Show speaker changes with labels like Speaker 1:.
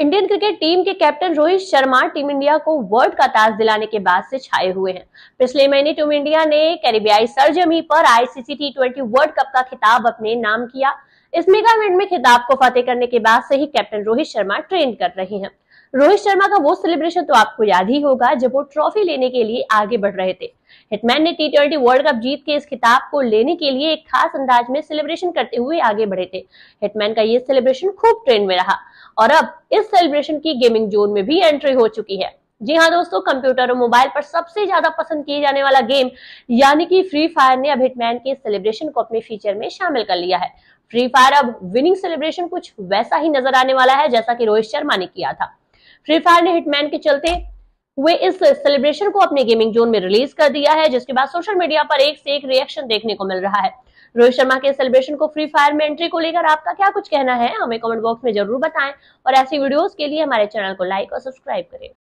Speaker 1: Indian cricket team के captain Rohit Sharma team India को world का ताज दिलाने के बाद से छाए हुए हैं पिछले महीने टीम इंडिया ने कैरिबियाई सरजमी पर ICC T twenty world cup का खिताब अपने नाम किया इस मेगा इवेंट में खिताब को फतेह करने के बाद से ही कैप्टन रोहित शर्मा ट्रेन कर रहे हैं रोहित शर्मा का वो सेलिब्रेशन तो आपको याद ही होगा जब वो ट्रॉफी लेने के लिए आगे बढ़ रहे थे हिटमैन ने टी वर्ल्ड कप जीत के इस खिताब को लेने के लिए एक खास अंदाज में सेलिब्रेशन करते हुए आगे बढ़े थे हिटमैन का ये सेलिब्रेशन खूब ट्रेंड में रहा और अब इस सेलिब्रेशन की गेमिंग जोन में भी एंट्री हो चुकी है जी हाँ दोस्तों कंप्यूटर और मोबाइल पर सबसे ज्यादा पसंद किए जाने वाला गेम यानी कि फ्री फायर ने अब हिटमैन के सेलिब्रेशन को अपने फीचर में शामिल कर लिया है फ्री फायर अब विनिंग सेलिब्रेशन कुछ वैसा ही नजर आने वाला है जैसा कि रोहित शर्मा ने किया था फ्री फायर ने हिटमैन के चलते वे इस सेलिब्रेशन को अपने गेमिंग जोन में रिलीज कर दिया है जिसके बाद सोशल मीडिया पर एक से एक रिएक्शन देखने को मिल रहा है रोहित शर्मा के सेलिब्रेशन को फ्री फायर में एंट्री को लेकर आपका क्या कुछ कहना है हमें कमेंट बॉक्स में जरूर बताएं और ऐसी वीडियोस के लिए हमारे चैनल को लाइक और सब्सक्राइब करें